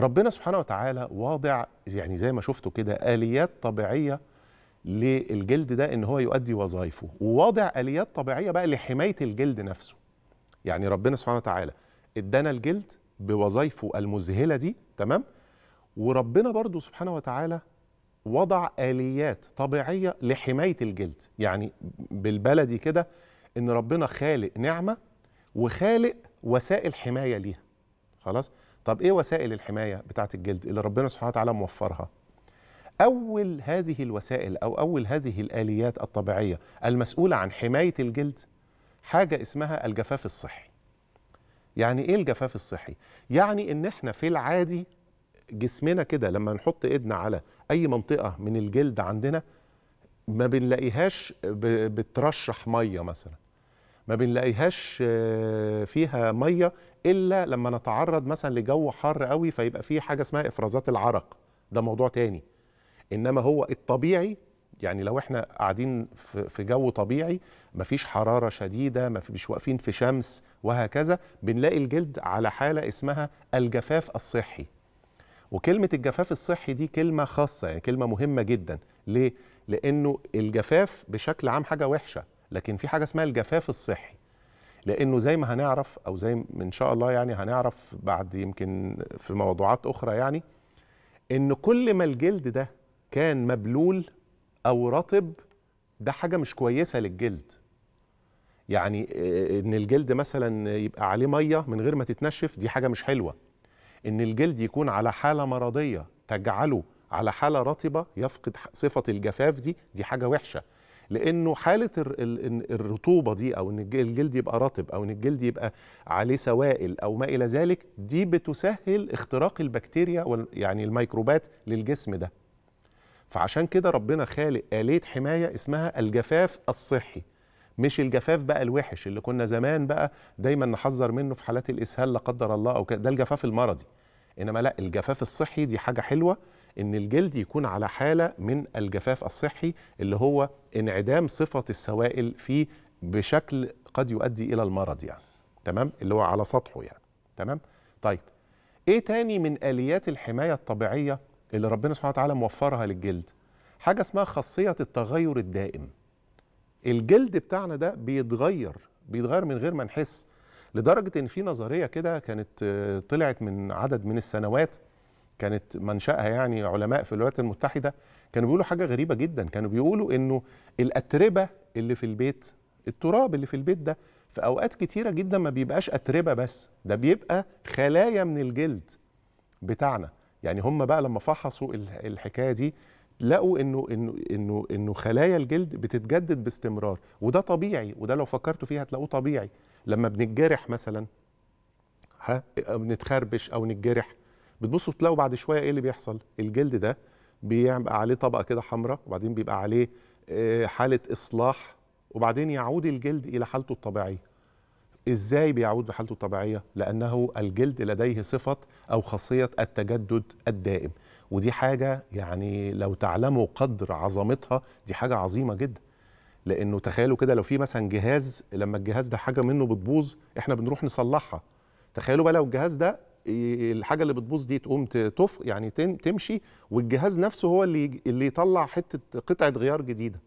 ربنا سبحانه وتعالى واضع يعني زي ما شفتوا كده اليات طبيعيه للجلد ده ان هو يؤدي وظائفه وواضع اليات طبيعيه بقى لحمايه الجلد نفسه يعني ربنا سبحانه وتعالى ادانا الجلد بوظائفه المذهله دي تمام وربنا برضو سبحانه وتعالى وضع اليات طبيعيه لحمايه الجلد يعني بالبلدي كده ان ربنا خالق نعمه وخالق وسائل حمايه ليها خلاص طب ايه وسائل الحمايه بتاعه الجلد اللي ربنا سبحانه وتعالى موفرها اول هذه الوسائل او اول هذه الاليات الطبيعيه المسؤوله عن حمايه الجلد حاجه اسمها الجفاف الصحي يعني ايه الجفاف الصحي يعني ان احنا في العادي جسمنا كده لما نحط ايدنا على اي منطقه من الجلد عندنا ما بنلاقيهاش بترشح ميه مثلا ما بنلاقيهاش آه، فيها ميه الا لما نتعرض مثلا لجو حر قوي فيبقى فيه حاجه اسمها افرازات العرق ده موضوع تاني انما هو الطبيعي يعني لو احنا قاعدين في جو طبيعي مفيش حراره شديده مش واقفين في شمس وهكذا بنلاقي الجلد على حاله اسمها الجفاف الصحي وكلمه الجفاف الصحي دي كلمه خاصه يعني كلمه مهمه جدا ليه لانه الجفاف بشكل عام حاجه وحشه لكن في حاجه اسمها الجفاف الصحي لانه زي ما هنعرف او زي ان شاء الله يعني هنعرف بعد يمكن في موضوعات اخرى يعني ان كل ما الجلد ده كان مبلول او رطب ده حاجه مش كويسه للجلد يعني ان الجلد مثلا يبقى عليه ميه من غير ما تتنشف دي حاجه مش حلوه ان الجلد يكون على حاله مرضيه تجعله على حاله رطبه يفقد صفه الجفاف دي دي حاجه وحشه لانه حاله الرطوبه دي او ان الجلد يبقى رطب او ان الجلد يبقى عليه سوائل او ما الى ذلك دي بتسهل اختراق البكتيريا يعني الميكروبات للجسم ده فعشان كده ربنا خالق آلية حماية اسمها الجفاف الصحي مش الجفاف بقى الوحش اللي كنا زمان بقى دايما نحذر منه في حالات الإسهال لا قدر الله أو كده ده الجفاف المرضي إنما لا الجفاف الصحي دي حاجة حلوة ان الجلد يكون على حاله من الجفاف الصحي اللي هو انعدام صفه السوائل فيه بشكل قد يؤدي الى المرض يعني تمام اللي هو على سطحه يعني تمام طيب ايه تاني من اليات الحمايه الطبيعيه اللي ربنا سبحانه وتعالى موفرها للجلد حاجه اسمها خاصيه التغير الدائم الجلد بتاعنا ده بيتغير بيتغير من غير ما نحس لدرجه ان في نظريه كده كانت آه، طلعت من عدد من السنوات كانت منشأها يعني علماء في الولايات المتحدة كانوا بيقولوا حاجة غريبة جدا كانوا بيقولوا إنه الأتربة اللي في البيت التراب اللي في البيت ده في أوقات كتيرة جدا ما بيبقاش أتربة بس ده بيبقى خلايا من الجلد بتاعنا يعني هم بقى لما فحصوا الحكاية دي لقوا انه انه انه انه خلايا الجلد بتتجدد باستمرار وده طبيعي وده لو فكرتوا فيها هتلاقوه طبيعي لما بنتجرح مثلا ها بنتخربش او نتجرح بتبصوا تلاقوا بعد شويه ايه اللي بيحصل الجلد ده بيبقى عليه طبقه كده حمراء وبعدين بيبقى عليه آه، حاله اصلاح وبعدين يعود الجلد الى حالته الطبيعيه ازاي بيعود لحالته الطبيعيه لانه الجلد لديه صفه او خاصيه التجدد الدائم ودي حاجه يعني لو تعلموا قدر عظمتها دي حاجه عظيمه جدا لانه تخيلوا كده لو في مثلا جهاز لما الجهاز ده حاجه منه بتبوظ احنا بنروح نصلحها تخيلوا بقى لو الجهاز ده الحاجه اللي بتبوظ دي تقوم تف يعني تمشي والجهاز نفسه هو اللي اللي يطلع حته قطعه غيار جديده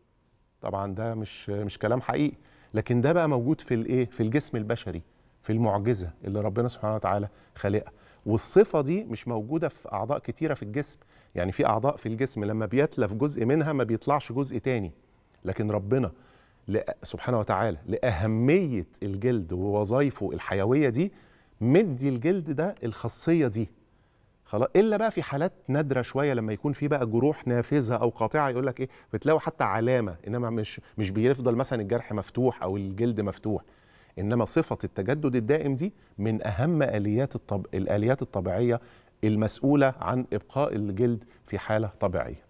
طبعا ده مش مش كلام حقيقي لكن ده بقى موجود في الايه في الجسم البشري في المعجزه اللي ربنا سبحانه وتعالى خالقها والصفه دي مش موجوده في اعضاء كتيره في الجسم يعني في اعضاء في الجسم لما بيتلف جزء منها ما بيطلعش جزء تاني لكن ربنا سبحانه وتعالى لاهميه الجلد ووظائفه الحيويه دي مدي الجلد ده الخاصيه دي خلاص الا بقى في حالات نادره شويه لما يكون في بقى جروح نافذه او قاطعه يقول لك ايه بتلاقوا حتى علامه انما مش مش بيفضل مثلا الجرح مفتوح او الجلد مفتوح انما صفه التجدد الدائم دي من اهم اليات الطب... الاليات الطبيعيه المسؤوله عن ابقاء الجلد في حاله طبيعيه